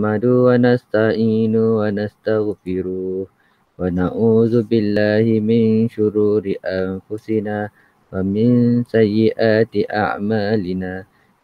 نحمد ونستعين ونستغفر ونعوذ بالله من شرور أنفسنا ومن سيئات أعمالنا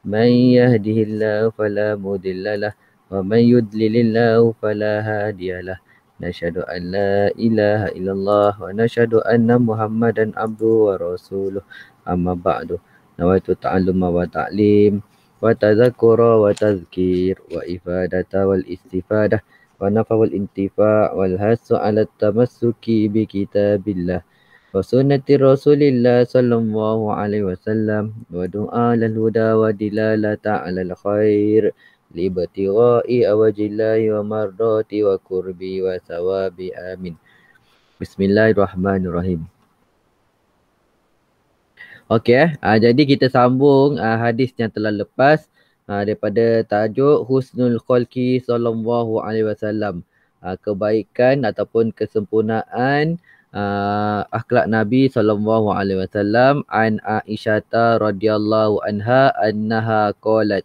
من يهده الله فلا مضل له ومن يضلل الله فلا هادي له نشهد أن لا إله إلا الله ونشهد أن محمدا عبده ورسوله أما بعد نويت تعلم وتعليم wa tazakkura wa tazkir wa ifadata wal istifadah wa nafawal intifa wal hasu ala tamassuki bi kitabillah wa sunnati rasulillah sallallahu alaihi wasallam wa du'a lal huda wa dilalata ala al khair li batighai awajillahi wa mardati wa kurbi wa sawabi amin bismillahirrahmanirrahim Okey eh. Uh, jadi kita sambung uh, hadis yang telah lepas uh, daripada tajuk Husnul Khulki sallallahu alaihi wasallam. Uh, kebaikan ataupun kesempurnaan uh, akhlak Nabi sallallahu alaihi wasallam an Aisyah radhiyallahu anha annaha qalat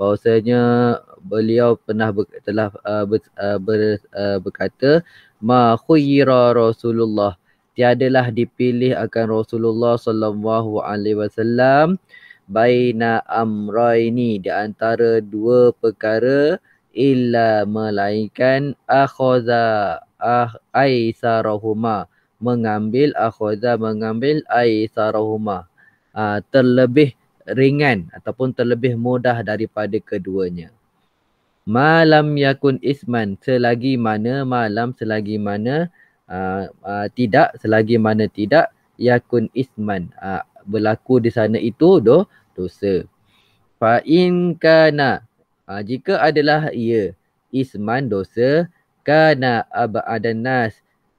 bahwasanya beliau pernah ber, telah uh, ber, uh, ber, uh, berkata ma khuyira rasulullah tiadalah dipilih akan Rasulullah sallallahu alaihi wasallam baina amraini di antara dua perkara illa melainkan akhadha ah aisarahuma mengambil akhadha mengambil aisarahuma ah, terlebih ringan ataupun terlebih mudah daripada keduanya malam yakun isman selagi mana malam selagi mana uh, uh, tidak selagi mana tidak yakun isman uh, berlaku di sana itu do dosa fa in kana uh, jika adalah ia isman dosa kana abadan nas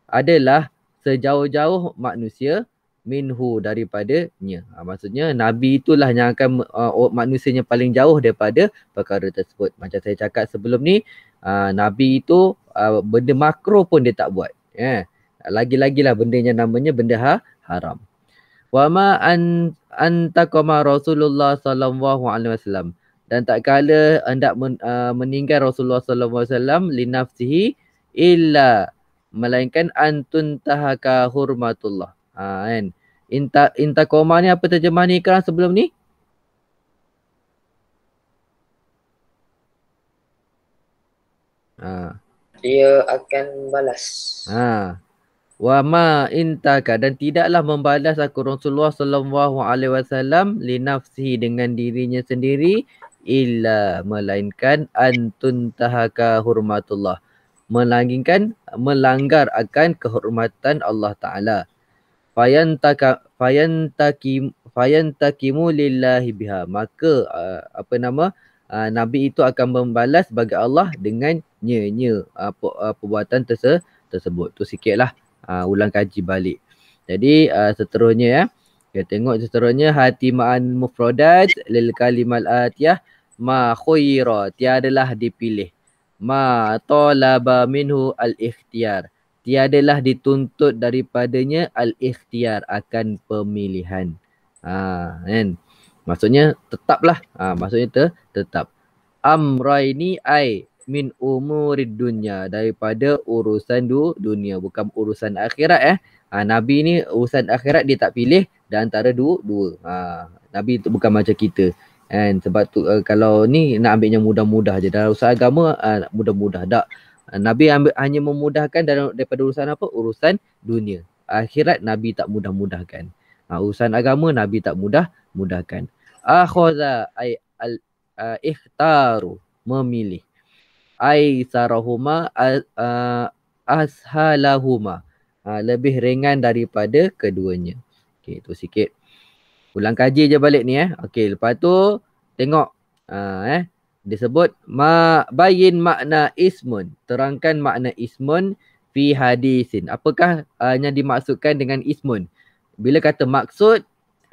adalah sejauh-jauh manusia minhu daripadanya ha, maksudnya nabi itulah yang akan uh, manusianya paling jauh daripada perkara tersebut macam saya cakap sebelum ni uh, nabi itu uh, benda makro pun dia tak buat Eh, Lagi-lagilah benda yang namanya benda ha, haram. Wa ma an antakama Rasulullah sallallahu alaihi wasallam dan tak kala hendak men, uh, meninggal Rasulullah sallallahu alaihi wasallam li nafsihi illa melainkan antun tahaka hurmatullah. Ha kan. Inta intakoma ni apa terjemah ni kan sebelum ni? Ha dia akan balas. Ha. Wa ma intaka dan tidaklah membalas aku Rasulullah sallallahu alaihi wasallam li nafsihi dengan dirinya sendiri illa melainkan antun tahaka hurmatullah. Melanggingkan melanggar akan kehormatan Allah Taala. Fayantaka fayantaki fayantakimu lillahi biha. Maka uh, apa nama uh, Nabi itu akan membalas bagi Allah dengan nya-nya uh, pe, uh, perbuatan terse, tersebut. Tu sikitlah uh, ulang kaji balik. Jadi uh, seterusnya ya. Kita tengok seterusnya hati ma'an mufradat lil kalimal atiyah ma khuyira tiadalah dipilih. Ma talaba minhu al ikhtiyar tiadalah dituntut daripadanya al ikhtiyar akan pemilihan. Ha kan. Maksudnya tetaplah. Ha maksudnya ter, tetap. Amraini ai min umurid dunya daripada urusan du, dunia bukan urusan akhirat eh ha, nabi ni urusan akhirat dia tak pilih dan antara dua dua ha, nabi itu bukan macam kita kan sebab tu uh, kalau ni nak ambilnya mudah-mudah je dalam urusan agama uh, mudah-mudah tak nabi ambil hanya memudahkan dalam daripada urusan apa urusan dunia akhirat nabi tak mudah-mudahkan ha, urusan agama nabi tak mudah mudahkan akhadha ai al uh, eh, ikhtaru memilih aisarahuma ashalahuma ha, lebih ringan daripada keduanya. Okey, tu sikit. Ulang kaji je balik ni eh. Okey, lepas tu tengok uh, eh disebut ma bayin makna ismun. Terangkan makna ismun fi hadisin. Apakah uh, yang dimaksudkan dengan ismun? Bila kata maksud,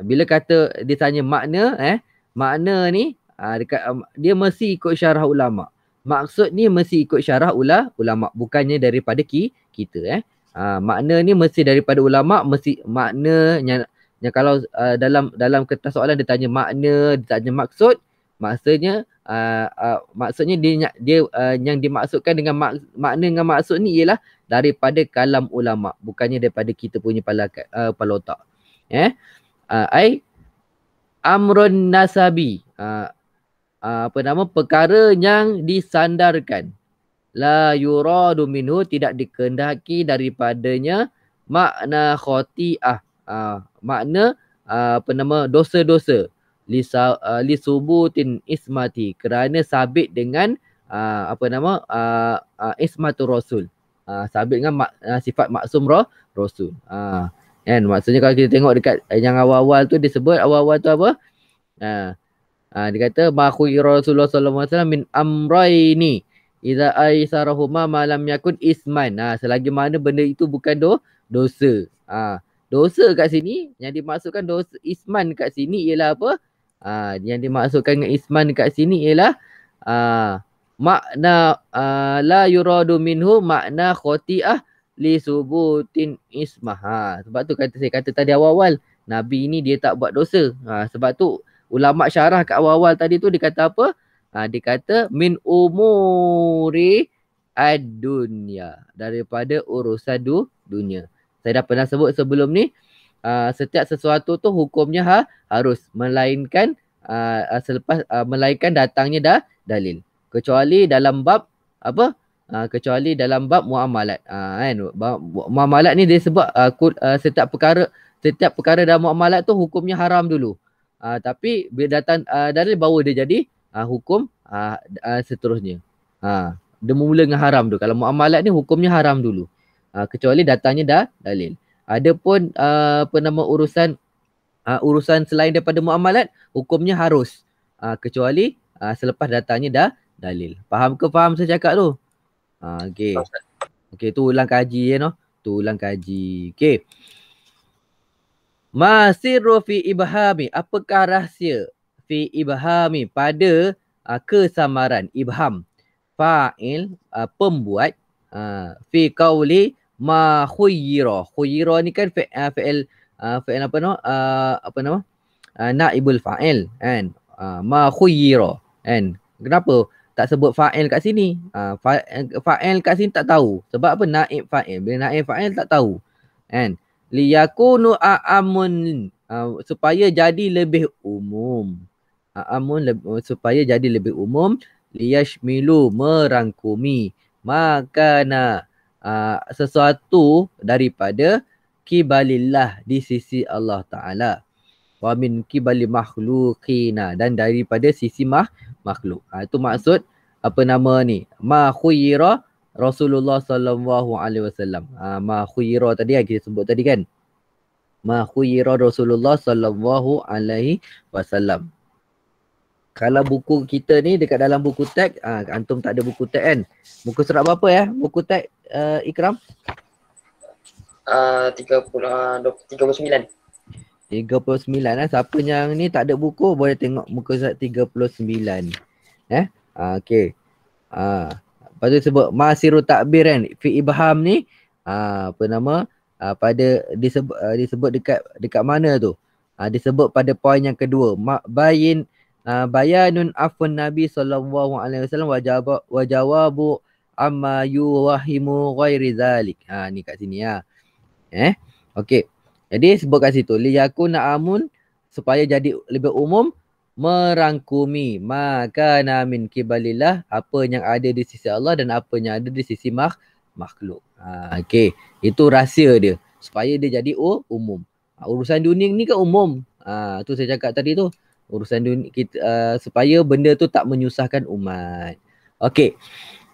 bila kata ditanya makna eh, makna ni uh, dekat, um, dia mesti ikut syarah ulama maksud ni mesti ikut syarah ulah ulama bukannya daripada ki kita eh ha, makna ni mesti daripada ulama mesti makna yang, yang kalau uh, dalam dalam kertas soalan dia tanya makna dia tanya maksud maksudnya uh, uh, maksudnya dia dia uh, yang dimaksudkan dengan mak, makna dengan maksud ni ialah daripada kalam ulama bukannya daripada kita punya pala uh, pala otak eh uh, ai amrun nasabi uh, Ah, apa nama perkara yang disandarkan la yuradu minhu tidak dikehendaki daripadanya makna khati'ah ah makna ah, apa nama dosa-dosa ah, li subutin ismati kerana sabit dengan apa nama ismatu rasul uh, sabit dengan sifat maksum rasul uh, kan maksudnya kalau kita tengok dekat eh, yang awal-awal tu disebut awal-awal tu apa uh, Ha, dia kata mahu Rasulullah sallallahu alaihi wasallam min amraini idza aisarahuma ma lam yakun isman. Ha, selagi mana benda itu bukan do, dosa. Ha, dosa kat sini yang dimaksudkan dosa isman kat sini ialah apa? Ha, yang dimaksudkan dengan isman kat sini ialah ha, makna ha, la yuradu minhu makna khati'ah li subutin ismaha. Ha, sebab tu kata saya kata tadi awal-awal Nabi ini dia tak buat dosa. Ha, sebab tu ulama syarah kat awal-awal tadi tu dia kata apa? Ha, dia kata min umuri ad-dunya daripada urusan du dunia. Saya dah pernah sebut sebelum ni ha, setiap sesuatu tu hukumnya ha, harus melainkan ha, ha selepas ha, melainkan datangnya dah dalil. Kecuali dalam bab apa? Ha, kecuali dalam bab muamalat. Ha, kan? muamalat ni dia sebut ha, kut, ha, setiap perkara setiap perkara dalam muamalat tu hukumnya haram dulu uh, tapi bila datang uh, ah, dari bawah dia jadi uh, hukum uh, uh, seterusnya ha uh, dia mula dengan haram tu kalau muamalat ni hukumnya haram dulu uh, kecuali datangnya dah dalil adapun uh, apa nama urusan uh, urusan selain daripada muamalat hukumnya harus uh, kecuali uh, selepas datangnya dah dalil faham ke faham saya cakap tu ha uh, okey okey tu ulang kaji ya you noh know? tu ulang kaji okey masih rofi ibhami. Apakah rahsia fi ibhami pada uh, kesamaran ibham? Fa'il uh, pembuat uh, fi kauli ma khuyira. Khuyira ni kan fi, uh, fi'il uh, fi'il apa nama? Uh, apa nama? Uh, naibul fa'il kan. Uh, ma khuyira kan. Kenapa tak sebut fa'il kat sini? Uh, fa'il kat sini tak tahu. Sebab apa naib fa'il? Bila naib fa'il tak tahu. and liyakunu aamun uh, supaya jadi lebih umum aamun uh, supaya jadi lebih umum liyashmilu merangkumi maka na uh, sesuatu daripada kibalillah di sisi Allah taala wa min kibali makhluqina dan daripada sisi mah makhluk ha, itu maksud apa nama ni ma khuyira Rasulullah sallallahu alaihi wasallam. Ah ma khuyira tadi yang kita sebut tadi kan. Ma khuyira Rasulullah sallallahu alaihi wasallam. Kalau buku kita ni dekat dalam buku tag, ah antum tak ada buku tag kan. Buku surat apa ya? Buku tag uh, Ikram? Ah uh, 30 uh, 39. 39 lah. Siapa yang ni tak ada buku boleh tengok muka surat 39. Eh? Ah okey. Ah Lepas tu sebut masiru takbir kan fi ibham ni aa, ah, apa nama aa, ah, pada disebut aa, ah, disebut dekat dekat mana tu? Aa, disebut pada poin yang kedua. Ma, bayin aa, bayanun afun Nabi sallallahu alaihi wasallam wa jawab wa jawabu amma yuwahimu ghairi zalik. Ha ni kat sini ya. Eh? Okey. Jadi sebut kat situ li yakuna amun supaya jadi lebih umum merangkumi maka namin kibalillah apa yang ada di sisi Allah dan apa yang ada di sisi mak makhluk. Ha, okay. Itu rahsia dia. Supaya dia jadi oh, umum. Ha, urusan dunia ni ke kan umum. Ha, tu saya cakap tadi tu. Urusan dunia kita, ha, uh, supaya benda tu tak menyusahkan umat. Okay.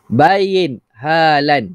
Bayin halan.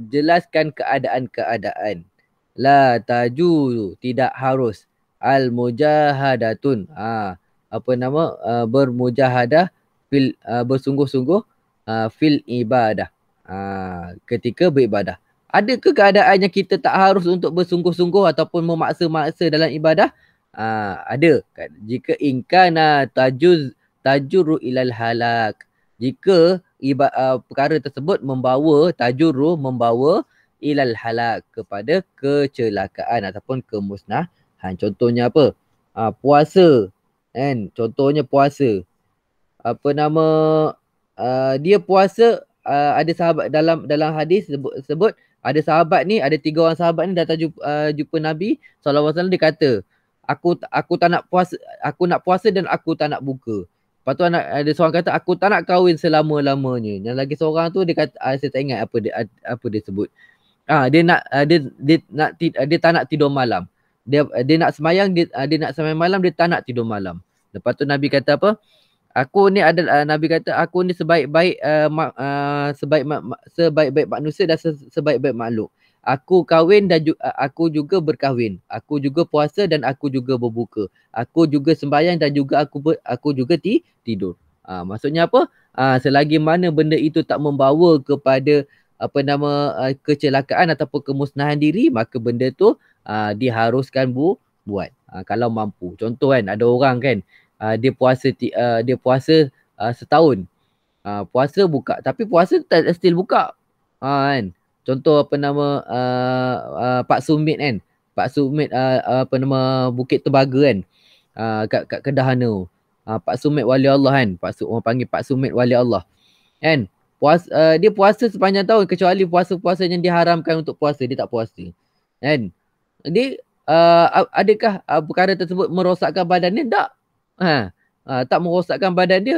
Jelaskan keadaan-keadaan. La taju tidak harus. Al mujahadatun. ha, apa nama uh, bermujahadah fil uh, bersungguh-sungguh uh, fil ibadah uh, ketika beribadah ada ke keadaannya kita tak harus untuk bersungguh-sungguh ataupun memaksa-maksa dalam ibadah uh, ada kan? jika ingkana tajuz tajuru ilal halak jika iba, uh, perkara tersebut membawa tajuru membawa ilal halak kepada kecelakaan ataupun kemusnahan contohnya apa uh, puasa kan contohnya puasa apa nama uh, dia puasa uh, ada sahabat dalam dalam hadis sebut, sebut ada sahabat ni ada tiga orang sahabat ni datang jumpa, uh, jumpa Nabi SAW dia kata aku aku tak nak puasa aku nak puasa dan aku tak nak buka Lepas tu anak, ada seorang kata aku tak nak kahwin selama-lamanya. Yang lagi seorang tu dia kata ah, saya tak ingat apa dia apa dia sebut. Ah ha, dia nak ah, dia dia nak dia tak nak tidur malam dia dia nak semayang dia, ah, dia nak semayang malam dia tak nak tidur malam lepas tu nabi kata apa aku ni adalah ah, nabi kata aku ni sebaik-baik uh, ma, uh, sebaik ma, sebaik-baik manusia dan sebaik-baik makhluk aku kahwin dan ju, aku juga berkahwin aku juga puasa dan aku juga berbuka aku juga sembahyang dan juga aku ber, aku juga ti, tidur uh, maksudnya apa uh, selagi mana benda itu tak membawa kepada apa nama uh, kecelakaan ataupun kemusnahan diri maka benda tu uh, diharuskan bu buat uh, kalau mampu contoh kan ada orang kan uh, dia puasa uh, dia puasa uh, setahun uh, puasa buka tapi puasa still buka uh, kan contoh apa nama uh, uh, pak sumit kan pak sumit uh, uh apa nama bukit tebaga kan uh, kat kat kedah tu uh, pak sumit wali Allah kan pak sumit orang panggil pak sumit wali Allah kan puas uh, dia puasa sepanjang tahun kecuali puasa-puasa yang diharamkan untuk puasa dia tak puasa kan jadi uh, adakah uh, perkara tersebut merosakkan badannya? tak ha uh, tak merosakkan badan dia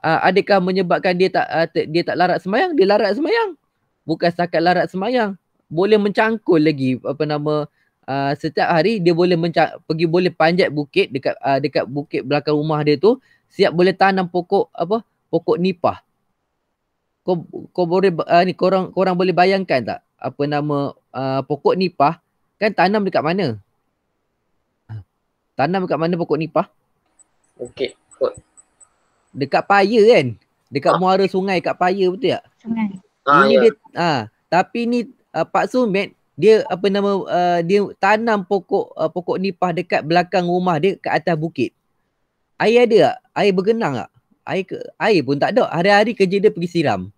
uh, adakah menyebabkan dia tak uh, dia tak larat semayang dia larat semayang bukan setakat larat semayang boleh mencangkul lagi apa nama uh, setiap hari dia boleh pergi boleh panjat bukit dekat uh, dekat bukit belakang rumah dia tu siap boleh tanam pokok apa pokok nipah kau kau boleh uh, ni korang korang boleh bayangkan tak apa nama uh, pokok nipah Kan tanam dekat mana? Ha. Tanam dekat mana pokok nipah? Okey, kot. Dekat paya kan? Dekat ha. muara sungai dekat paya betul tak? Sungai. Ah, Ini ha, dia ya. ha, tapi ni uh, Pak Sumit dia apa nama uh, dia tanam pokok uh, pokok nipah dekat belakang rumah dia kat atas bukit. Air ada tak? Air bergenang tak? Air ke, air pun tak ada. Hari-hari kerja dia pergi siram.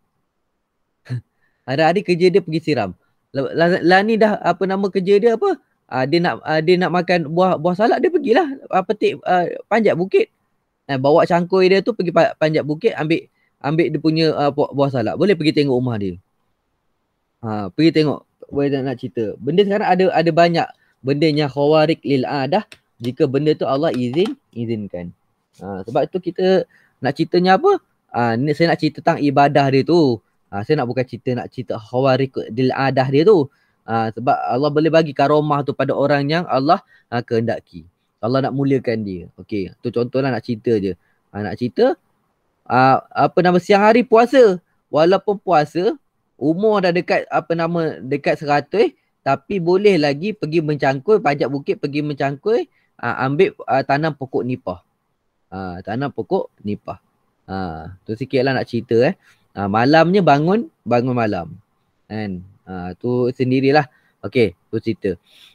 Hari-hari kerja dia pergi siram. Lani lah, lah dah apa nama kerja dia apa? Uh, dia nak uh, dia nak makan buah buah salak dia pergilah uh, petik uh, panjat bukit. Eh, bawa cangkoi dia tu pergi panjat bukit ambil ambil dia punya uh, buah, salak. Boleh pergi tengok rumah dia. Ha, uh, pergi tengok boleh nak, nak cerita. Benda sekarang ada ada banyak benda yang khawarik lil adah jika benda tu Allah izin izinkan. Uh, sebab tu kita nak ceritanya apa? Uh, saya nak cerita tentang ibadah dia tu. Ha, saya nak bukan cerita nak cerita khawarik diladah dia tu. Ha, sebab Allah boleh bagi karomah tu pada orang yang Allah ha, kehendaki. Allah nak muliakan dia. Okey, tu contohlah nak cerita je. Ha, nak cerita ha, apa nama siang hari puasa. Walaupun puasa umur dah dekat apa nama dekat 100 eh, tapi boleh lagi pergi mencangkul pajak bukit pergi mencangkul ha, ambil ha, tanam pokok nipah. Ha, tanam pokok nipah. Ha, tu sikitlah nak cerita eh. Uh, malamnya bangun, bangun malam. Kan? Uh, tu sendirilah. Okey, tu cerita.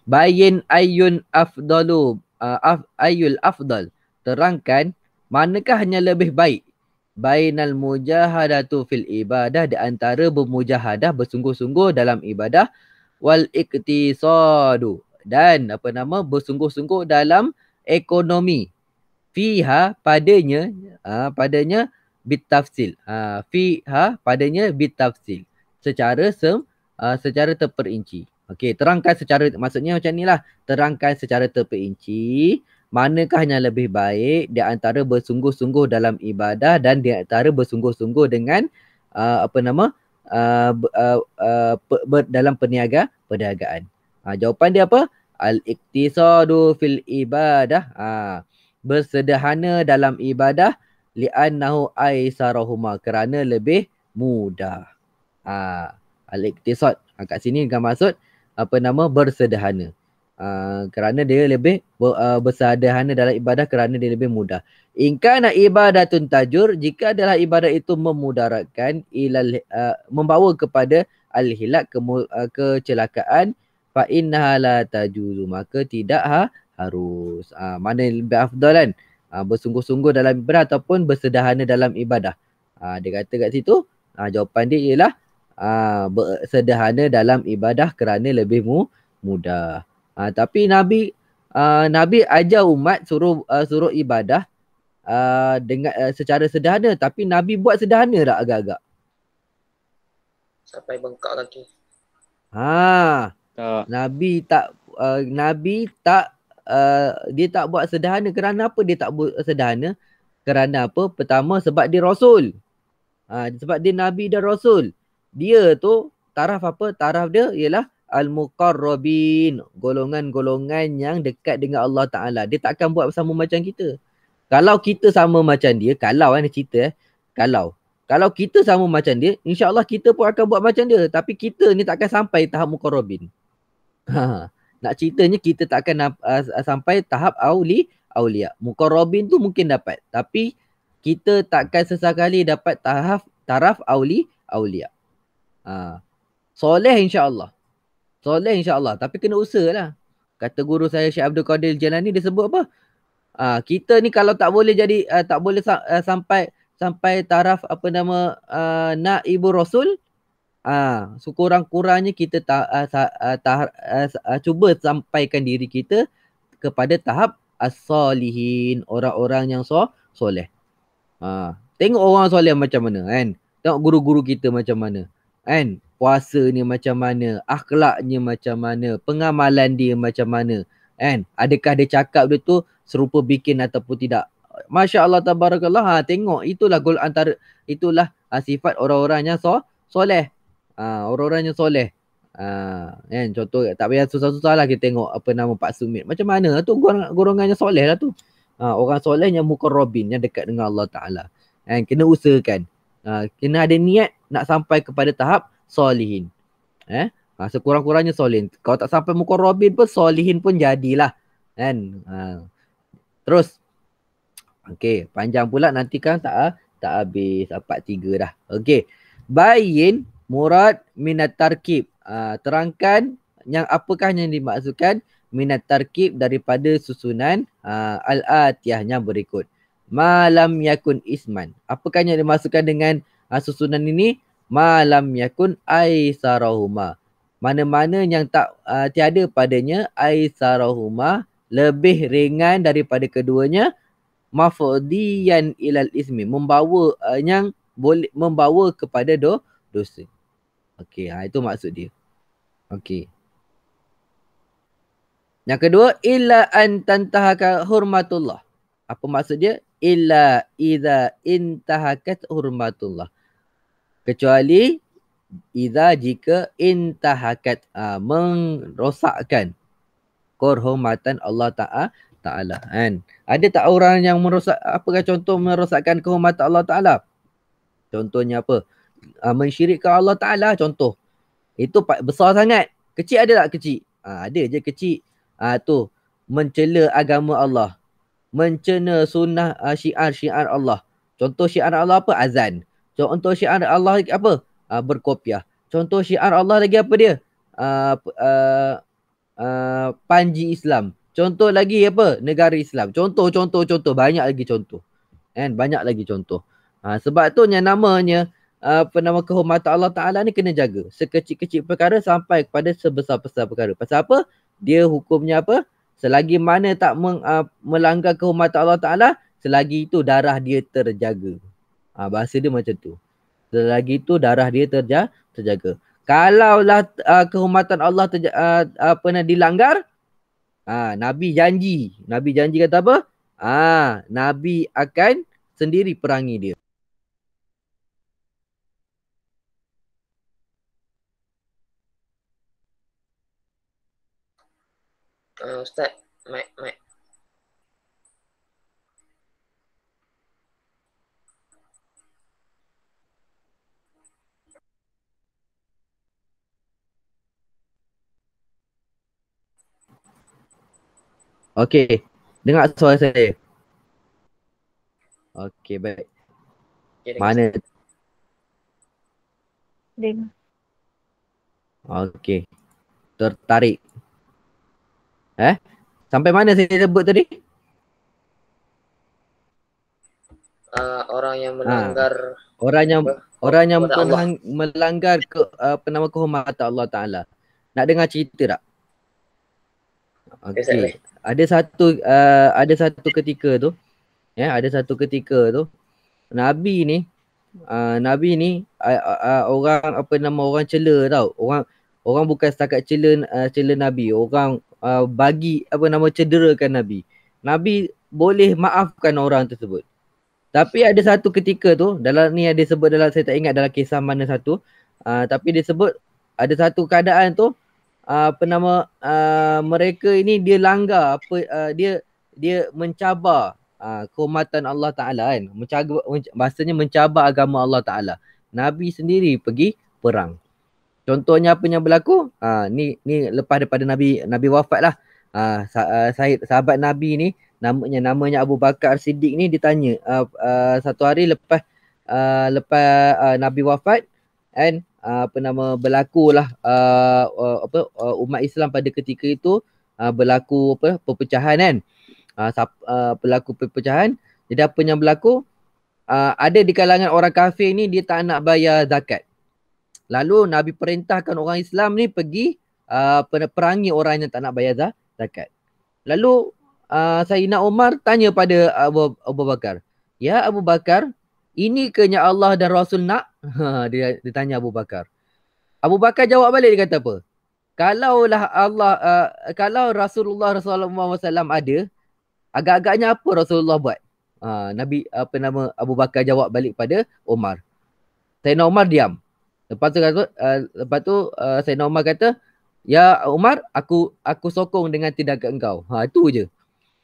Bayin ayun afdalu uh, af, ayul afdal. Terangkan manakah yang lebih baik? Bainal mujahadatu fil ibadah di antara bermujahadah bersungguh-sungguh dalam ibadah wal iktisadu dan apa nama bersungguh-sungguh dalam ekonomi fiha padanya uh, padanya bitafsil. Ha, ah, fi ha padanya Tafsil Secara sem uh, secara terperinci. Okey, terangkan secara maksudnya macam ni lah Terangkan secara terperinci manakah yang lebih baik di antara bersungguh-sungguh dalam ibadah dan di antara bersungguh-sungguh dengan uh, apa nama uh, uh, uh, ber, dalam perniaga perdagangan. Ha, jawapan dia apa? Al-iktisadu fil ibadah. Ha, bersederhana dalam ibadah li'annahu aisarahuma kerana lebih mudah. Ha, al-iqtisad ha, kat sini kan maksud apa nama bersederhana. Ha, kerana dia lebih ber, uh, bersederhana dalam ibadah kerana dia lebih mudah. In kana ibadatun tajur jika adalah ibadah itu memudaratkan ilal uh, membawa kepada al-hilak ke, uh, kecelakaan fa innaha la tajuzu maka tidak ha, harus. Ha, mana lebih afdal kan? uh, bersungguh-sungguh dalam ibadah ataupun bersederhana dalam ibadah. Uh, dia kata kat situ uh, jawapan dia ialah uh, bersederhana dalam ibadah kerana lebih mu- mudah. Uh, tapi Nabi uh, Nabi ajar umat suruh uh, suruh ibadah uh, dengan uh, secara sederhana tapi Nabi buat sederhana tak agak-agak? Sampai bengkak kaki. Ha. Uh. Nabi tak uh, Nabi tak Uh, dia tak buat sederhana kerana apa dia tak buat sederhana kerana apa pertama sebab dia rasul uh, sebab dia nabi dan rasul dia tu taraf apa taraf dia ialah al-muqarrabin golongan-golongan yang dekat dengan Allah Taala dia takkan buat sama macam kita kalau kita sama macam dia kalau kan cerita eh kalau kalau kita sama macam dia insyaallah kita pun akan buat macam dia tapi kita ni takkan sampai tahap muqarrabin ha, ha nak ceritanya kita tak akan uh, sampai tahap auli auliya. Mukarrabin tu mungkin dapat tapi kita takkan sesekali dapat tahap taraf auli auliya. Ha. Ah, soleh insya-Allah. Soleh insya-Allah tapi kena usahalah. Kata guru saya Syekh Abdul Qadir Jalani dia sebut apa? Ha, kita ni kalau tak boleh jadi uh, tak boleh sa- uh, sampai sampai taraf apa nama uh, naibur rasul Ah, sekurang-kurangnya kita ta, ah, ta, ah, ta, ah, ah, cuba sampaikan diri kita kepada tahap as-solihin, orang-orang yang so, soleh. Ah, tengok orang soleh macam mana kan? Tengok guru-guru kita macam mana. Kan? Puasa ni macam mana, akhlaknya macam mana, pengamalan dia macam mana. Kan? Adakah dia cakap dia tu serupa bikin ataupun tidak? Masya Allah tabarakallah ha, tengok itulah gol antara itulah ha, sifat orang-orang yang so, soleh uh, orang-orang yang soleh. Uh, kan? Contoh tak payah susah-susah lah kita tengok apa nama Pak Sumit. Macam mana tu golongan yang soleh lah tu. Uh, orang soleh yang muka Robin yang dekat dengan Allah Ta'ala. Kan? Kena usahakan. Uh, kena ada niat nak sampai kepada tahap solehin. Eh? Uh, sekurang-kurangnya solehin. Kalau tak sampai muka Robin pun solehin pun jadilah. Kan? Uh, terus. okey Panjang pula nanti kan tak tak habis. Part tiga dah. okey Bayin murad minat tarkib. Uh, terangkan yang apakah yang dimaksudkan minat tarkib daripada susunan uh, ah, al-atiyah yang berikut. Malam yakun isman. Apakah yang dimaksudkan dengan uh, susunan ini? Malam yakun aisarahuma. Mana-mana yang tak uh, tiada padanya aisarahuma lebih ringan daripada keduanya mafudiyan ilal ismi membawa uh, yang boleh membawa kepada do, dosa. Okey, ha itu maksud dia. Okey. Yang kedua, illa an tantahaka hurmatullah. Apa maksud dia? Illa idza intahakat hurmatullah. Kecuali idza jika intahakat ha, merosakkan kehormatan Allah Ta'ala. Kan? Ada tak orang yang merosak, apakah contoh merosakkan kehormatan Allah Ta'ala? Contohnya apa? uh, mensyirikkan Allah Taala contoh. Itu besar sangat. Kecil ada tak kecil? Ha, ada je kecil. ha, tu mencela agama Allah. Mencela sunnah uh, syiar-syiar Allah. Contoh syiar Allah apa? Azan. Contoh syiar Allah apa? Ha, berkopiah. Contoh syiar Allah lagi apa dia? Uh, uh, uh, panji Islam. Contoh lagi apa? Negara Islam. Contoh, contoh, contoh. Banyak lagi contoh. And banyak lagi contoh. Ha, sebab tu yang namanya uh, apa nama kehormatan Allah Ta'ala ni kena jaga. Sekecil-kecil perkara sampai kepada sebesar-besar perkara. Pasal apa? Dia hukumnya apa? Selagi mana tak meng, uh, melanggar kehormatan Allah Ta'ala, selagi itu darah dia terjaga. Ha, bahasa dia macam tu. Selagi itu darah dia terja, terjaga. Kalaulah uh, kehormatan Allah terja, uh, apa nak dilanggar, ha, Nabi janji. Nabi janji kata apa? Ah, Nabi akan sendiri perangi dia. uh, Ustaz mic mic Okey, dengar suara saya. Okey, baik. Mana? Dengar. Okey. Tertarik. Eh? Sampai mana saya sebut tadi? Uh, orang yang ah. melanggar ha. orang yang apa? orang yang Allah. melanggar ke eh, apa nama kehormatan Allah Taala. Nak dengar cerita tak? Okey. Ada satu uh, ada satu ketika tu ya, yeah, ada satu ketika tu Nabi ni uh, Nabi ni uh, uh, orang apa nama orang cela tau. Orang orang bukan setakat cela uh, cela Nabi, orang uh, bagi apa nama cederakan Nabi. Nabi boleh maafkan orang tersebut. Tapi ada satu ketika tu dalam ni ada sebut dalam saya tak ingat dalam kisah mana satu uh, tapi dia sebut ada satu keadaan tu uh, apa nama uh, mereka ini dia langgar apa uh, dia dia mencabar uh, kehormatan Allah Taala kan mencabar bahasanya mencabar agama Allah Taala. Nabi sendiri pergi perang. Contohnya apa yang berlaku? Ha, ni ni lepas daripada Nabi Nabi wafat lah. Ha, eh, sah, sahabat Nabi ni namanya namanya Abu Bakar Siddiq ni ditanya uh, ah, uh, ah, satu hari lepas uh, lepas uh, Nabi wafat and uh, apa nama berlakulah uh, uh, uh, umat Islam pada ketika itu uh, berlaku apa perpecahan kan. Uh, uh, berlaku perpecahan. Jadi apa yang berlaku? Uh, ada di kalangan orang kafir ni dia tak nak bayar zakat. Lalu Nabi perintahkan orang Islam ni pergi uh, perangi orang yang tak nak bayar zakat. Lalu uh, Sayyidina Umar tanya pada Abu, Abu Bakar. Ya Abu Bakar, ini kenya Allah dan Rasul nak? Ha, dia, dia tanya Abu Bakar. Abu Bakar jawab balik dia kata apa? Kalaulah Allah, uh, kalau Rasulullah SAW ada, agak-agaknya apa Rasulullah buat? Uh, Nabi apa nama Abu Bakar jawab balik pada Umar. Sayyidina Umar diam. Lepas tu, uh, lepas tu uh, Sayyidina Umar kata, Ya Umar, aku aku sokong dengan tindakan engkau. Ha, itu je.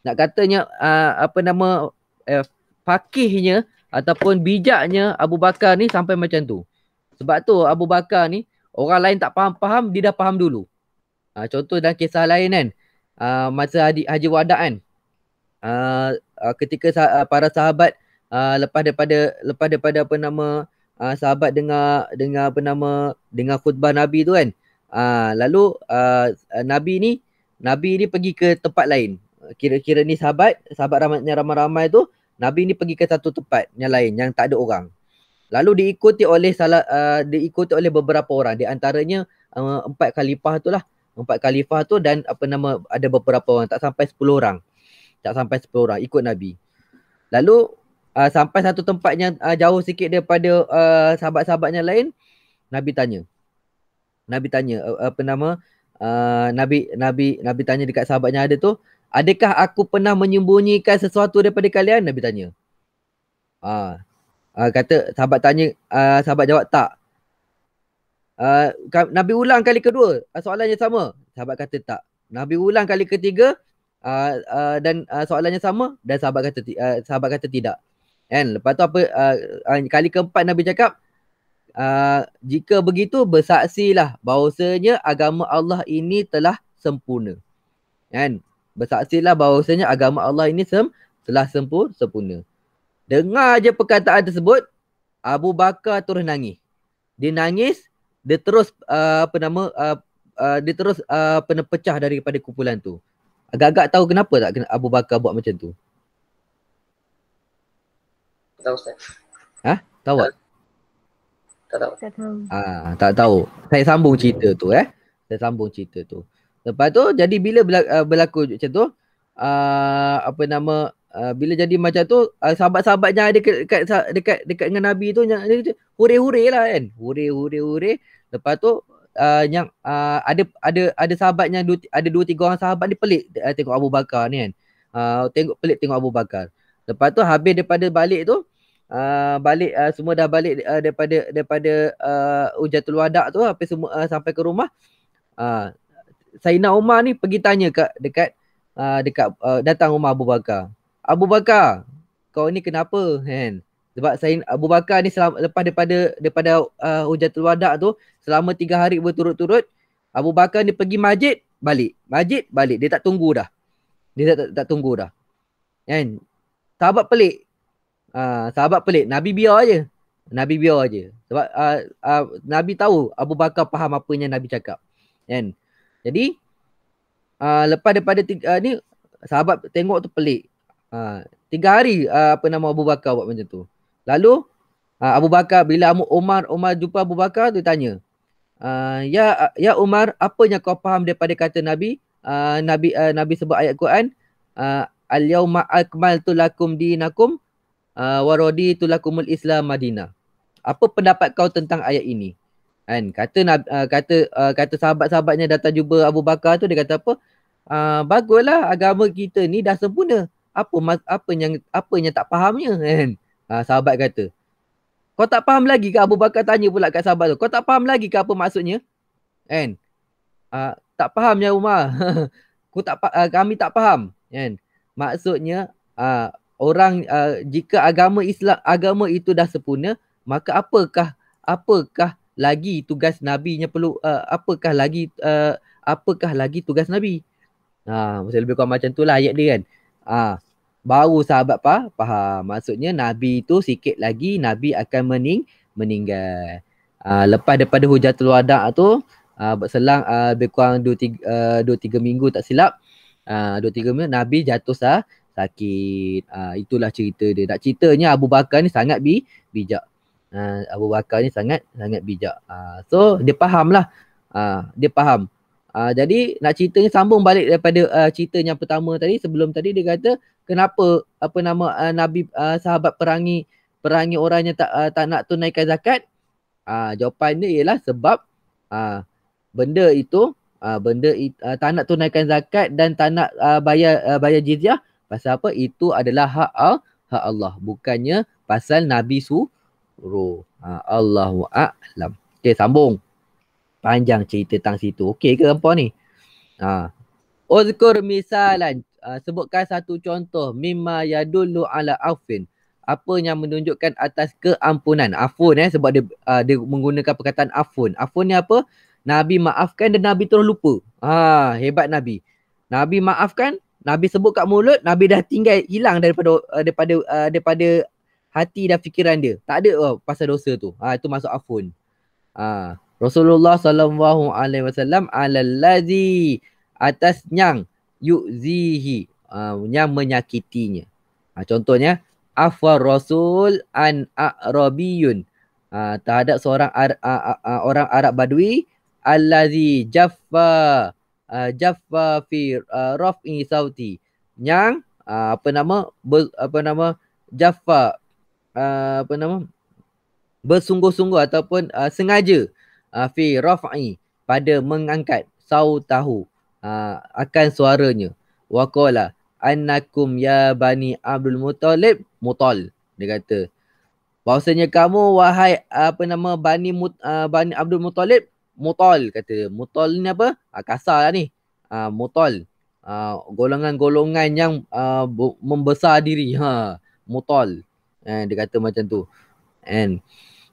Nak katanya, uh, apa nama, uh, fakihnya ataupun bijaknya Abu Bakar ni sampai macam tu. Sebab tu Abu Bakar ni, orang lain tak faham-faham, dia dah faham dulu. Ha, contoh dalam kisah lain kan, uh, masa Haji, Haji Wadah kan, uh, ketika sah- para sahabat uh, lepas daripada, lepas daripada apa nama, uh, sahabat dengar dengar apa nama dengar khutbah nabi tu kan uh, lalu uh, nabi ni nabi ni pergi ke tempat lain kira-kira ni sahabat sahabat ramai ramai-ramai tu nabi ni pergi ke satu tempat yang lain yang tak ada orang lalu diikuti oleh salah uh, diikuti oleh beberapa orang di antaranya uh, empat khalifah tu lah empat khalifah tu dan apa nama ada beberapa orang tak sampai 10 orang tak sampai 10 orang ikut nabi lalu uh, sampai satu tempat yang uh, ah, jauh sikit daripada uh, ah, sahabat sahabatnya lain nabi tanya nabi tanya uh, apa nama uh, nabi nabi nabi tanya dekat sahabat yang ada tu adakah aku pernah menyembunyikan sesuatu daripada kalian nabi tanya ah uh, uh, kata sahabat tanya uh, sahabat jawab tak uh, nabi ulang kali kedua soalan yang sama sahabat kata tak nabi ulang kali ketiga Uh, uh, dan uh, soalannya sama dan sahabat kata uh, sahabat kata tidak. Kan? Lepas tu apa uh, uh, kali keempat Nabi cakap uh, jika begitu bersaksilah bahawasanya agama Allah ini telah sempurna. Kan? Bersaksilah bahawasanya agama Allah ini sem telah sempur sempurna. Dengar aje perkataan tersebut Abu Bakar terus nangis. Dia nangis, dia terus uh, apa nama uh, uh, dia terus uh, pernah pecah daripada kumpulan tu. Agak-agak tahu kenapa tak Abu Bakar buat macam tu? tahu Ustaz. Ha? Tahu tak? Tak tahu. Tak tahu. Ha, tak tahu. Saya sambung cerita tu eh. Saya sambung cerita tu. Lepas tu jadi bila ah, berlaku macam tu, uh, apa nama Uh, bila jadi macam tu uh, sahabat-sahabat yang ada dekat, dekat dekat dekat dengan nabi tu yang hure-hure lah kan hure hure hure lepas tu uh, yang uh, ada ada ada sahabat yang dua, ada dua tiga orang sahabat dia pelik uh, tengok Abu Bakar ni kan uh, tengok pelik tengok Abu Bakar lepas tu habis daripada balik tu uh, balik uh, semua dah balik uh, daripada daripada uh, Ujatul Wada tu sampai semua uh, sampai ke rumah uh, Saina Umar ni pergi tanya kat dekat uh, dekat uh, datang rumah Abu Bakar. Abu Bakar, kau ni kenapa kan? Sebab Sain Abu Bakar ni selama, lepas daripada daripada uh, Hujatul Wada tu selama tiga hari berturut-turut Abu Bakar ni pergi masjid balik. Masjid balik. Dia tak tunggu dah. Dia tak, tak, tak tunggu dah. Kan? Sahabat pelik. Ah, sahabat pelik Nabi biar aje Nabi biar aje sebab uh, uh, Nabi tahu Abu Bakar faham apa yang Nabi cakap kan jadi uh, lepas daripada tiga, uh, ni sahabat tengok tu pelik uh, tiga hari uh, apa nama Abu Bakar buat macam tu lalu uh, Abu Bakar bila Umar Umar jumpa Abu Bakar dia tanya uh, ya ya Umar apa yang kau faham daripada kata Nabi uh, Nabi uh, Nabi sebut ayat Quran uh, al yauma akmaltu lakum dinakum Ah, waradi tulakumul islam madinah apa pendapat kau tentang ayat ini kan kata uh, kata uh, kata sahabat-sahabatnya datang jumpa Abu Bakar tu dia kata apa uh, baguslah agama kita ni dah sempurna apa apa yang apa yang tak fahamnya kan uh, sahabat kata kau tak faham lagi ke Abu Bakar tanya pula kat sahabat tu kau tak faham lagi ke apa maksudnya kan uh, tak faham ya Umar kau tak uh, kami tak faham kan maksudnya uh, orang uh, jika agama Islam agama itu dah sempurna maka apakah apakah lagi tugas nabi nya perlu uh, apakah lagi uh, apakah lagi tugas nabi ha ah, mesti lebih kurang macam itulah ayat dia kan ha baru sahabat pa faham maksudnya nabi itu sikit lagi nabi akan mening meninggal ha, lepas daripada hujatul wada tu uh, selang uh, lebih kurang 2 3 2 3 minggu tak silap uh, 2 3 minggu nabi jatuh sah sakit. Uh, itulah cerita dia. Nak ceritanya Abu Bakar ni sangat bi bijak. Uh, Abu Bakar ni sangat sangat bijak. Uh, so dia faham lah. Uh, dia faham. Uh, jadi nak ceritanya sambung balik daripada uh, cerita yang pertama tadi sebelum tadi dia kata kenapa apa nama uh, nabi uh, sahabat perangi perangi orang yang tak uh, tak nak tunaikan zakat uh, jawapan dia ialah sebab uh, benda itu uh, benda uh, tak nak tunaikan zakat dan tak nak uh, bayar uh, bayar jizyah Pasal apa? Itu adalah hak ah, hak Allah. Bukannya pasal Nabi suruh. Ha, Allahu a'lam. Okey, sambung. Panjang cerita tentang situ. Okey ke apa ni? Ha. Uzkur misalan. Ha, sebutkan satu contoh. Mimma yadullu ala afin apa yang menunjukkan atas keampunan afun eh sebab dia, uh, dia menggunakan perkataan afun afun ni apa nabi maafkan dan nabi terus lupa ha hebat nabi nabi maafkan Nabi sebut kat mulut, Nabi dah tinggal hilang daripada eh, daripada eh, daripada hati dan fikiran dia. Tak ada oh, pasal dosa tu. Ha, itu masuk afun. Ha, Rasulullah sallallahu alaihi wasallam alallazi atas yang yuzihi uh, ah, yang menyakitinya. Ha, contohnya afwa rasul an arabiyun ha, terhadap seorang Ar- a- a- a- orang Arab Badui allazi jaffa Uh, jaffa fi uh, raf'i sauti yang uh, apa nama ber, apa nama jaffa uh, apa nama bersungguh-sungguh ataupun uh, sengaja uh, fi raf'i pada mengangkat sautahu uh, akan suaranya waqala annakum ya bani abdul mutalib mutal dia kata bahasanya kamu wahai apa nama bani Mut, uh, bani abdul mutalib mutol kata dia. Mutol ni apa? Ha, kasar lah ni. Ha, mutol. Ha, golongan-golongan yang ha, membesar diri. Ha, mutol. Ha, dia kata macam tu. And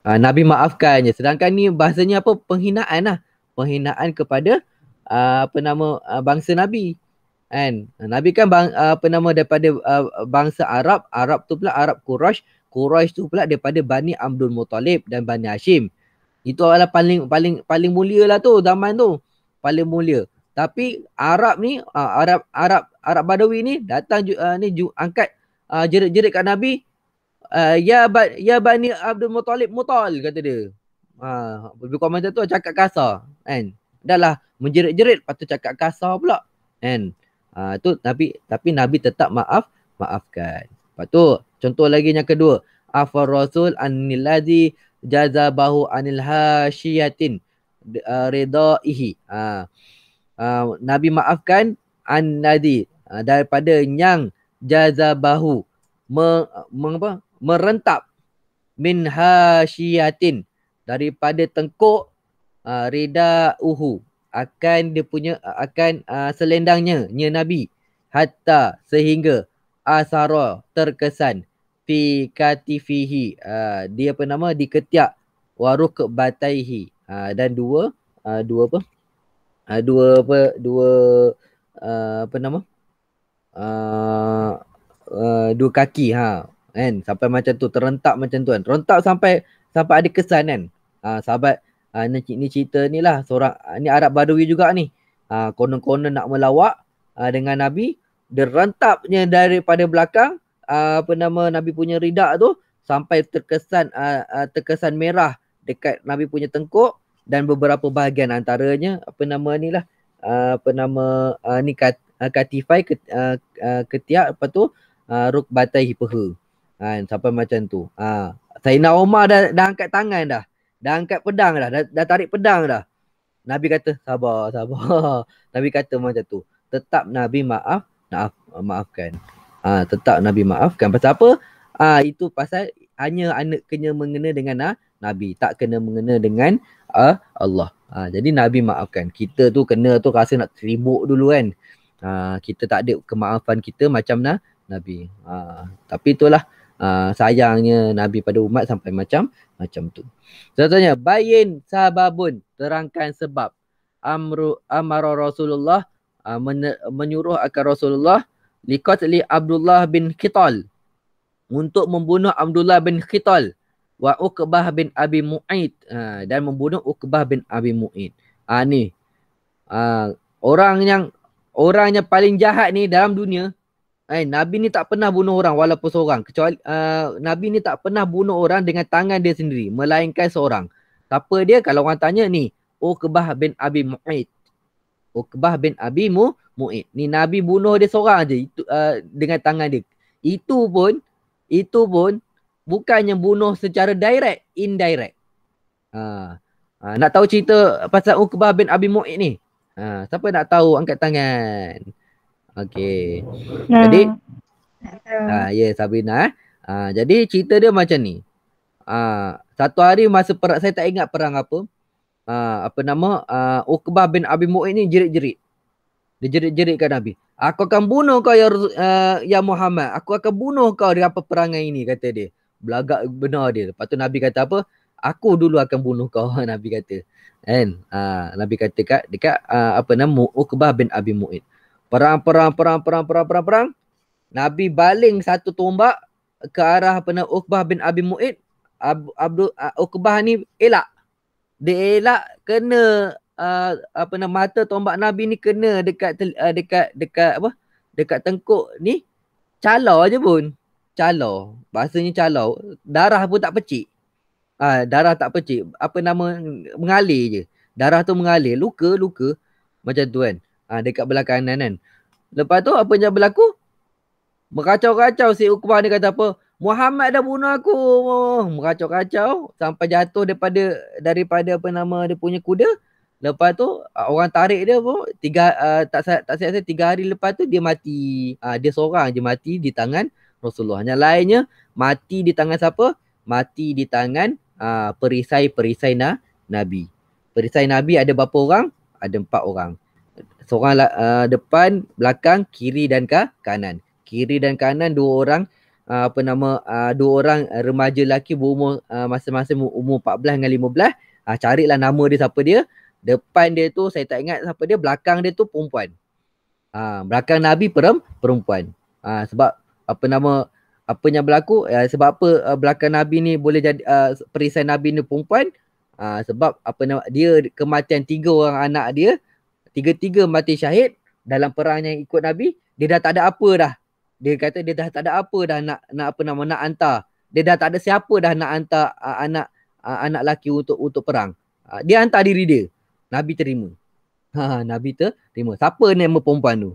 ha, Nabi maafkan je. Sedangkan ni bahasanya apa? Penghinaan lah. Penghinaan kepada ha, apa nama ha, bangsa Nabi. And Nabi kan bang, ha, apa nama daripada ha, bangsa Arab. Arab tu pula Arab Quraysh, Quraysh tu pula daripada Bani Abdul Muttalib dan Bani Hashim. Itu adalah paling paling paling mulia lah tu zaman tu. Paling mulia. Tapi Arab ni, uh, Arab Arab Arab Badawi ni datang uh, ni angkat uh, jerit-jerit kat Nabi. Uh, ya, ba, ya Bani Abdul Muttalib Mutal kata dia. Uh, lebih kurang macam tu cakap kasar. Kan? Dah lah menjerit-jerit patut cakap kasar pula. Kan? Uh, tu tapi tapi Nabi tetap maaf maafkan. Patut. contoh lagi yang kedua. Afar Rasul an-nilazi jazabahu anil hasyiyatin uh, ridaihi ha. uh, nabi maafkan an nadi uh, daripada yang jazabahu me, meng, apa? merentap min hasyiyatin daripada tengkuk uh, uhu akan dia punya akan uh, selendangnya nya nabi hatta sehingga asara terkesan fi katifihi uh, ah, dia apa nama Di ketiak waruk bataihi uh, dan dua uh, dua apa uh, dua apa dua uh, apa nama uh, uh, dua kaki ha kan sampai macam tu terentak macam tu kan rentak sampai sampai ada kesan kan uh, sahabat uh, ni, ni cerita ni lah seorang ni Arab Badawi juga ni uh, konon-konon nak melawak uh, dengan Nabi dia rentaknya daripada belakang Uh, apa nama Nabi punya ridak tu sampai terkesan uh, uh, terkesan merah dekat Nabi punya tengkuk dan beberapa bahagian antaranya apa nama ni lah uh, apa nama uh, ni kat, uh, katifai ket, uh, uh, ketiak apa tu uh, batai hipeha ha, sampai macam tu ha. Sayyidina Omar dah, dah angkat tangan dah dah angkat pedang dah, dah, dah tarik pedang dah Nabi kata sabar sabar Nabi kata macam tu tetap Nabi maaf maaf maafkan Ah tetap Nabi maafkan. Pasal apa? Ah itu pasal hanya anak kena mengena dengan uh, Nabi, tak kena mengena dengan uh, Allah. Ah jadi Nabi maafkan. Kita tu kena tu rasa nak teribuk dulu kan. Ah kita tak ada kemaafan kita macam nah Nabi. Ah tapi itulah Uh, sayangnya Nabi pada umat sampai macam macam tu. Contohnya bayin sababun terangkan sebab amru amara Rasulullah uh, men- menyuruh akan Rasulullah liqatli Abdullah bin Khital untuk membunuh Abdullah bin Khital wa Uqbah bin Abi Mu'id ha, dan membunuh Uqbah bin Abi Mu'id. Ha, ni. Ha, orang yang orang yang paling jahat ni dalam dunia Eh, Nabi ni tak pernah bunuh orang walaupun seorang. Kecuali uh, Nabi ni tak pernah bunuh orang dengan tangan dia sendiri. Melainkan seorang. Siapa dia kalau orang tanya ni. Uqbah bin Abi Mu'id. Uqbah bin Abi Mu'id. Mu'id. Ni Nabi bunuh dia seorang aje itu uh, dengan tangan dia. Itu pun itu pun bukannya bunuh secara direct, indirect. Ha. ha nak tahu cerita pasal Uqbah bin Abi Mu'id ni? Ha, siapa nak tahu angkat tangan. Okay. Nah. Ya. Jadi ya. Ha, ya yeah, Sabrina. Eh. Ha, jadi cerita dia macam ni. Ha, satu hari masa perang, saya tak ingat perang apa. Ha, apa nama, ha, Uqbah bin Abi Mu'id ni jerit-jerit. Dia jerit-jerit Nabi. Aku akan bunuh kau ya, uh, ya Muhammad. Aku akan bunuh kau dengan peperangan ini kata dia. Belagak benar dia. Lepas tu Nabi kata apa? Aku dulu akan bunuh kau Nabi kata. Kan? Uh, Nabi kata kat, dekat uh, apa nama Uqbah bin Abi Mu'id. Perang, perang, perang, perang, perang, perang, perang. Nabi baling satu tombak ke arah apa nama? Uqbah bin Abi Mu'id. Ab, Abdul, ha, Uqbah ni elak. Dia elak kena uh, apa nama mata tombak nabi ni kena dekat uh, dekat dekat apa dekat tengkuk ni calau aja pun calau bahasanya calau darah pun tak pecik ah uh, darah tak pecik apa nama mengalir je darah tu mengalir luka luka macam tu kan ah uh, dekat belakang kanan kan lepas tu apa yang berlaku meracau-racau si Uqbah ni kata apa Muhammad dah bunuh aku oh, meracau-racau sampai jatuh daripada daripada apa nama dia punya kuda Lepas tu orang tarik dia pun tiga uh, tak tak saya rasa tiga hari lepas tu dia mati. Uh, dia seorang je mati di tangan Rasulullah. Yang lainnya mati di tangan siapa? Mati di tangan uh, perisai-perisai na, Nabi. Perisai Nabi ada berapa orang? Ada empat orang. Seorang uh, depan, belakang, kiri dan ka kanan. Kiri dan kanan dua orang uh, apa nama uh, dua orang remaja lelaki berumur uh, masa-masa umur 14 dengan 15. Uh, carilah nama dia siapa dia depan dia tu saya tak ingat siapa dia belakang dia tu perempuan ha, belakang nabi perem perempuan ha, sebab apa nama apa yang berlaku eh, sebab apa uh, belakang nabi ni boleh jadi uh, perisai nabi ni perempuan ha, sebab apa nama dia kematian tiga orang anak dia tiga-tiga mati syahid dalam perang yang ikut nabi dia dah tak ada apa dah dia kata dia dah tak ada apa dah nak nak apa nama nak hantar dia dah tak ada siapa dah nak hantar uh, anak uh, anak laki untuk untuk perang uh, dia hantar diri dia Nabi terima. Ha, Nabi terima. Siapa nama perempuan tu?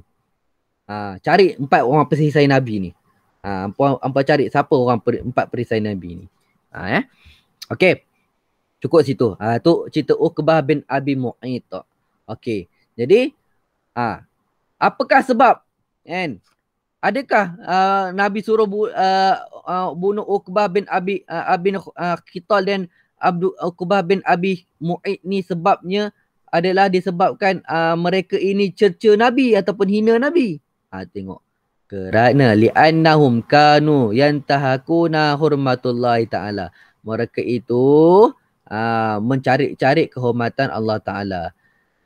Ha, cari empat orang perisai Nabi ni. Ha, ampa, ampa cari siapa orang per, empat perisai Nabi ni. Ha, eh? Ya. Okay. Cukup situ. Ha, tu cerita Uqbah bin Abi Mu'id. Okay. Jadi, ha, apakah sebab? Kan? Adakah uh, Nabi suruh bu, uh, uh, bunuh Uqbah bin Abi uh, Abin uh, Kital dan Abdul Uqbah bin Abi Mu'id ni sebabnya adalah disebabkan uh, mereka ini cerca Nabi ataupun hina Nabi. Ha, tengok. Kerana li'annahum kanu yantahakuna hurmatullahi ta'ala. Mereka itu uh, mencari-cari kehormatan Allah Ta'ala.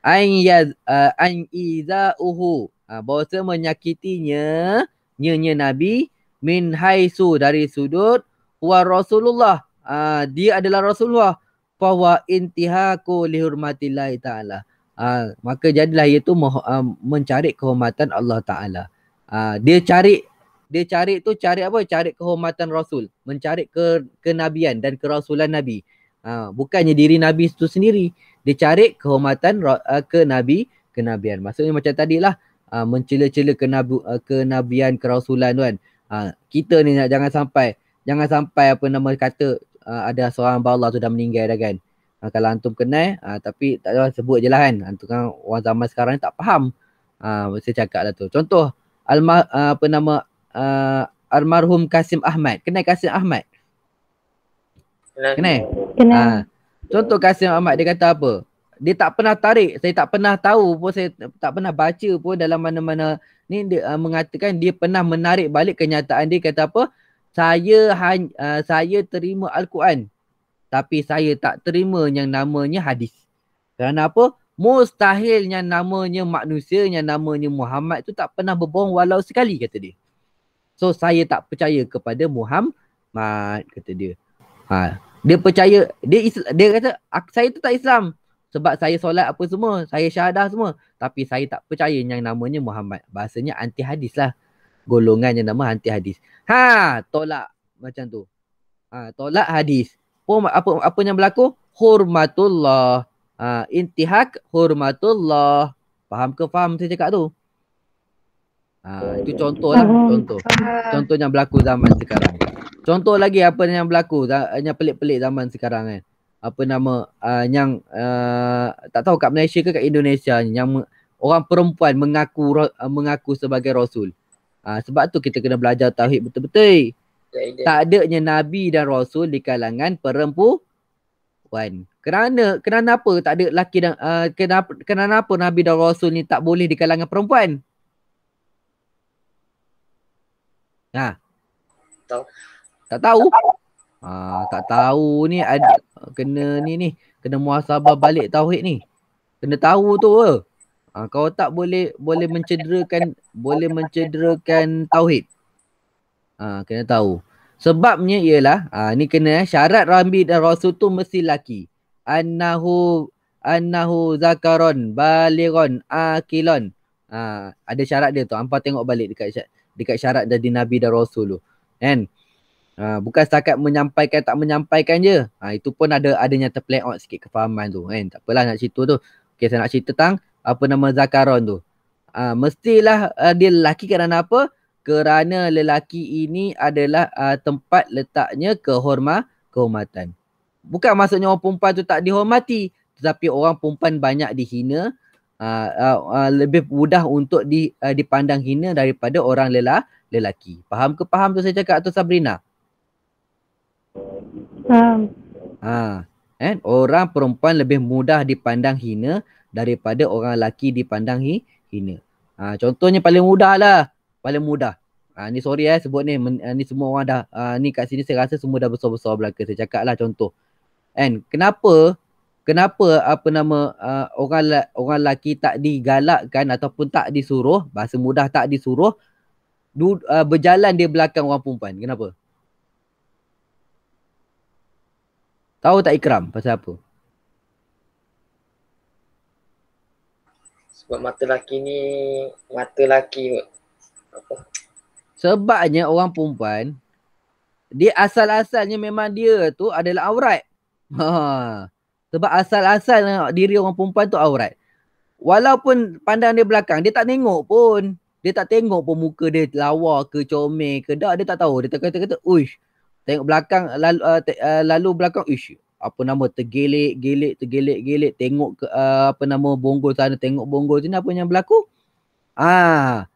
An, yaz, uh, an iza'uhu. Uh, bahasa menyakitinya, nyanya Nabi, min haisu dari sudut, wa Rasulullah. Uh, dia adalah Rasulullah fawa intihaku lihurmatillahi ta'ala. Ha, maka jadilah ia tu uh, mencari kehormatan Allah Ta'ala. Ha, dia cari dia cari tu cari apa? Cari kehormatan Rasul. Mencari ke, kenabian dan kerasulan Nabi. Ha, bukannya diri Nabi itu sendiri. Dia cari kehormatan uh, ke Nabi, kenabian. Maksudnya macam tadilah uh, mencela-cela kenabu, uh, kenabian, kerasulan tu kan. Ha, kita ni nak jangan sampai, jangan sampai apa nama kata, uh, ada seorang hamba Allah sudah meninggal dah kan. Uh, kalau antum kenal uh, tapi tak tahu sebut je lah kan. Antum kan orang zaman sekarang ni tak faham. Uh, saya cakap lah tu. Contoh alma, uh, apa nama uh, almarhum Kasim Ahmad. Kenal Kasim Ahmad? Kenal. Kenal. Uh, contoh Kasim Ahmad dia kata apa? Dia tak pernah tarik. Saya tak pernah tahu pun. Saya tak pernah baca pun dalam mana-mana. Ni dia uh, mengatakan dia pernah menarik balik kenyataan dia. Kata apa? saya uh, saya terima al-Quran tapi saya tak terima yang namanya hadis kerana apa mustahil yang namanya manusia yang namanya Muhammad tu tak pernah berbohong walau sekali kata dia so saya tak percaya kepada Muhammad kata dia ha dia percaya dia isla, dia kata saya tu tak Islam sebab saya solat apa semua saya syahadah semua tapi saya tak percaya yang namanya Muhammad bahasanya anti hadis lah golongan yang nama anti hadis. Ha, tolak macam tu. Ha, tolak hadis. Oh, apa apa yang berlaku? Hormatullah. Ha, intihak hormatullah. Faham ke faham saya cakap tu? Ha, itu contoh lah. Contoh. Contoh yang berlaku zaman sekarang. Contoh lagi apa yang berlaku yang pelik-pelik zaman sekarang kan. Apa nama uh, yang uh, tak tahu kat Malaysia ke kat Indonesia yang orang perempuan mengaku uh, mengaku sebagai rasul. Ha, sebab tu kita kena belajar tauhid betul-betul. Ya, ya, tak adanya nabi dan rasul di kalangan perempuan. Kerana kerana apa tak ada lelaki dan uh, ah, kenapa kenapa apa nabi dan rasul ni tak boleh di kalangan perempuan? Ha. Tahu. Tak tahu. Ha, tak tahu ni ada kena ni ni kena muhasabah balik tauhid ni. Kena tahu tu ke? Ha, kau tak boleh boleh mencederakan boleh mencederakan tauhid. Ha, kena tahu. Sebabnya ialah ha, ni kena eh, syarat Rabi dan Rasul tu mesti laki. Annahu annahu zakaron baligon akilon. Ha, ada syarat dia tu. Hampa tengok balik dekat syarat, dekat syarat jadi Nabi dan Rasul tu. Kan? Ha, bukan setakat menyampaikan tak menyampaikan je. Ha, itu pun ada adanya terplay out sikit kefahaman tu. Kan? Tak apalah nak cerita tu. Okay, saya nak cerita tentang apa nama Zakaron tu. Ha, mestilah uh, dia lelaki kerana apa? Kerana lelaki ini adalah uh, tempat letaknya kehormat, kehormatan. Bukan maksudnya orang perempuan tu tak dihormati. Tetapi orang perempuan banyak dihina. Uh, uh, uh, lebih mudah untuk di, uh, dipandang hina daripada orang lelah, lelaki. Faham ke faham tu saya cakap tu Sabrina? Faham. Ha. Eh? Orang perempuan lebih mudah dipandang hina daripada orang lelaki dipandang hi, hina. Ha, contohnya paling mudah lah. Paling mudah. Ha, ni sorry eh sebut ni. Men, ni semua orang dah. Ha, ni kat sini saya rasa semua dah besar-besar belaka. Saya cakap lah contoh. And kenapa kenapa apa nama uh, orang orang lelaki tak digalakkan ataupun tak disuruh bahasa mudah tak disuruh du, uh, berjalan di belakang orang perempuan kenapa tahu tak ikram pasal apa Sebab mata laki ni mata laki apa? Sebabnya orang perempuan dia asal-asalnya memang dia tu adalah aurat. Ha. Sebab asal-asal diri orang perempuan tu aurat. Walaupun pandang dia belakang, dia tak tengok pun. Dia tak tengok pun muka dia lawa ke comel ke tak. Dia tak tahu. Dia kata-kata, uish. Tengok belakang, lalu, uh, te, uh, lalu belakang, uish apa nama tergelik gelik tergelik gelik tengok ke, uh, apa nama bonggol sana tengok bonggol sini apa yang berlaku ah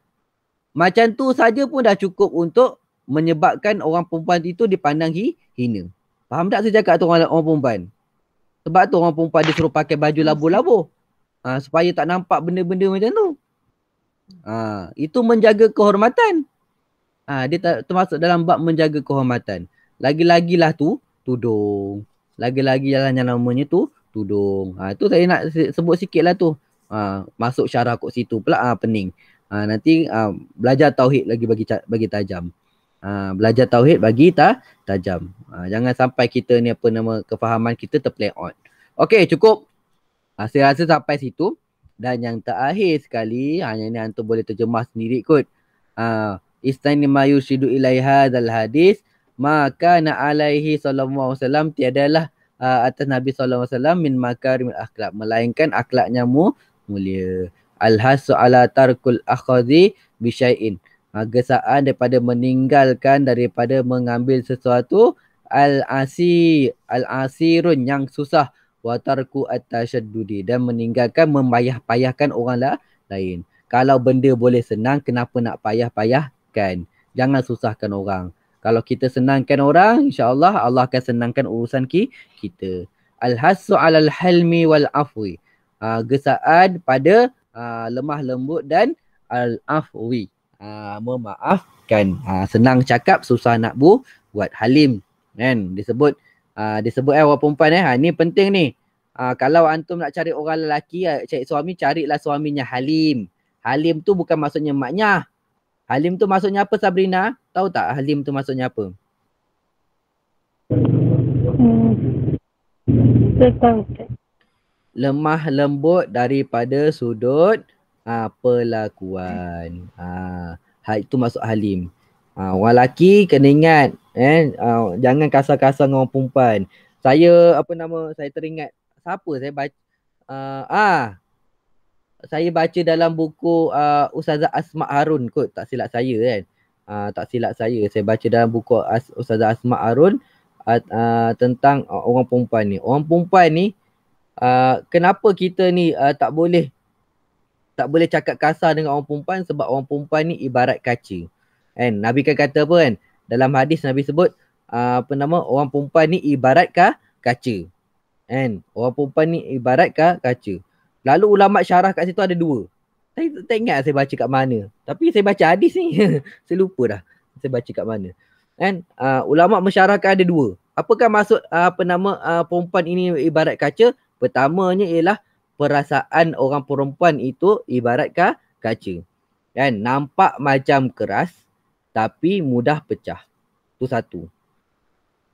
macam tu saja pun dah cukup untuk menyebabkan orang perempuan itu dipandang hi, hina faham tak saya cakap tu orang, orang perempuan sebab tu orang perempuan dia suruh pakai baju labu-labu ha, supaya tak nampak benda-benda macam tu Ah, itu menjaga kehormatan Ah, dia termasuk dalam bab menjaga kehormatan lagi-lagilah tu tudung lagi-lagi jalan yang namanya tu tudung. Ha, itu saya nak sebut sikit lah tu. Ha, masuk syarah kot situ pula ha, pening. Ha, nanti ha, belajar tauhid lagi bagi bagi tajam. Ha, belajar tauhid bagi ta, tajam. Ha, jangan sampai kita ni apa nama kefahaman kita terplay out. Okey cukup. Ha, saya rasa sampai situ. Dan yang terakhir sekali, hanya ni antum boleh terjemah sendiri kot. Ha, Istani mayu syidu ilaiha dal hadis maka na alaihi sallallahu alaihi wasallam tiadalah uh, atas Nabi sallallahu alaihi wasallam min makarimil akhlak melainkan akhlaknya mu mulia al hasu ala tarkul akhadhi bi syai'in kesaan daripada meninggalkan daripada mengambil sesuatu al asi al asirun yang susah wa tarku at-tashaddudi dan meninggalkan membayah-payahkan orang lah, lain kalau benda boleh senang kenapa nak payah-payahkan jangan susahkan orang kalau kita senangkan orang, insyaAllah Allah akan senangkan urusan ki, kita. Al-hassu alal halmi wal afwi. Uh, gesaan pada uh, lemah lembut dan al-afwi. Uh, memaafkan. Uh, senang cakap, susah nak bu, buat halim. Kan? Disebut, uh, disebut eh, perempuan eh. ini penting ni. Uh, kalau antum nak cari orang lelaki, cari suami, carilah suaminya halim. Halim tu bukan maksudnya maknya. Halim tu maksudnya apa Sabrina? Tahu tak Halim tu maksudnya apa? Hmm. Lemah lembut daripada sudut apa ha, pelakuan. Ah, ha, itu masuk Halim. Ha, orang lelaki kena ingat eh, ha, jangan kasar-kasar dengan orang perempuan. Saya apa nama saya teringat siapa saya baca. Uh, ah, saya baca dalam buku uh, Ustazah Asma Harun kot tak silap saya kan uh, tak silap saya saya baca dalam buku As- Ustazah Asma Harun uh, uh, tentang uh, orang perempuan ni orang perempuan ni uh, kenapa kita ni uh, tak boleh tak boleh cakap kasar dengan orang perempuan sebab orang perempuan ni ibarat kaca kan nabi kan kata apa kan dalam hadis nabi sebut uh, apa nama orang perempuan ni ibarat kaca kan orang perempuan ni ibarat kaca Lalu ulama syarah kat situ ada dua. Saya tak, ingat saya baca kat mana. Tapi saya baca hadis ni. saya lupa dah saya baca kat mana. Kan? Uh, ulama mensyarahkan ada dua. Apakah maksud uh, apa nama uh, perempuan ini ibarat kaca? Pertamanya ialah perasaan orang perempuan itu ibarat kaca. Kan? Nampak macam keras tapi mudah pecah. Itu satu.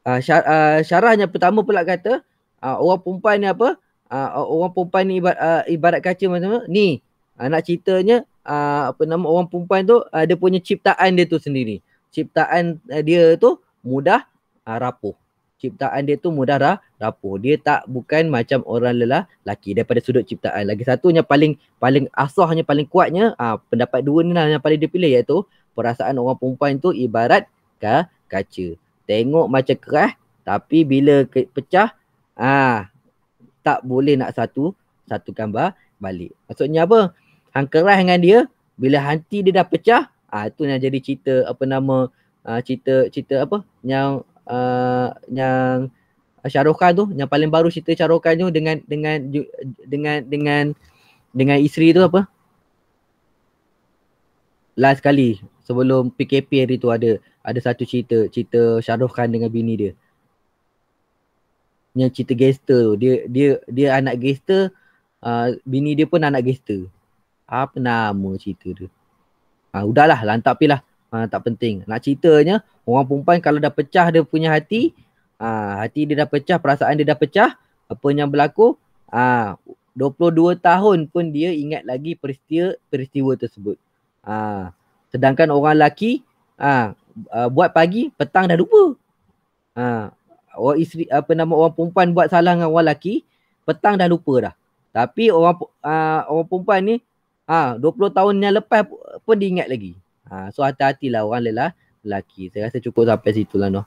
Uh, syar- uh, syarahnya pertama pula kata uh, orang perempuan ni apa? uh, orang perempuan ni ibarat, uh, ibarat kaca macam mana ni uh, nak ceritanya uh, apa nama orang perempuan tu uh, punya ciptaan dia tu sendiri ciptaan uh, dia tu mudah uh, rapuh ciptaan dia tu mudah rah, rapuh dia tak bukan macam orang lelah laki daripada sudut ciptaan lagi satunya paling paling asahnya paling kuatnya uh, pendapat dua ni lah yang paling dipilih iaitu perasaan orang perempuan tu ibarat ka, kaca tengok macam keras tapi bila ke, pecah ah tak boleh nak satu satu gambar balik. Maksudnya apa? Hang keras dengan dia, bila hanti dia dah pecah, ah ha, yang jadi cerita apa nama ah cerita cerita apa? Yang uh, yang ah, Syarokan tu, yang paling baru cerita Syarokan tu dengan dengan dengan dengan dengan isteri tu apa? Last kali sebelum PKP hari tu ada ada satu cerita cerita Syarokan dengan bini dia. Yang cerita gangster tu. Dia dia dia anak gangster, uh, bini dia pun anak gangster. Apa nama cerita tu? Ah uh, udahlah, lantak pilah. Ah uh, tak penting. Nak ceritanya orang perempuan kalau dah pecah dia punya hati, ah uh, hati dia dah pecah, perasaan dia dah pecah, apa yang berlaku? Ah uh, 22 tahun pun dia ingat lagi peristiwa peristiwa tersebut. Ah uh, sedangkan orang lelaki ah uh, uh, buat pagi, petang dah lupa. Ah uh, orang isteri apa nama orang perempuan buat salah dengan orang lelaki petang dah lupa dah tapi orang uh, orang perempuan ni ah, uh, 20 tahun yang lepas pun diingat lagi ha, uh, so hati-hatilah orang lelah, lelaki saya rasa cukup sampai situ lah noh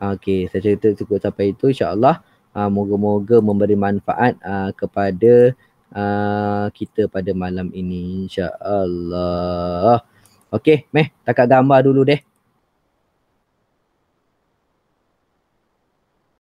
ah, okey saya cerita cukup sampai itu insyaallah uh, moga-moga memberi manfaat uh, kepada uh, kita pada malam ini insyaallah okey meh tak gambar dulu deh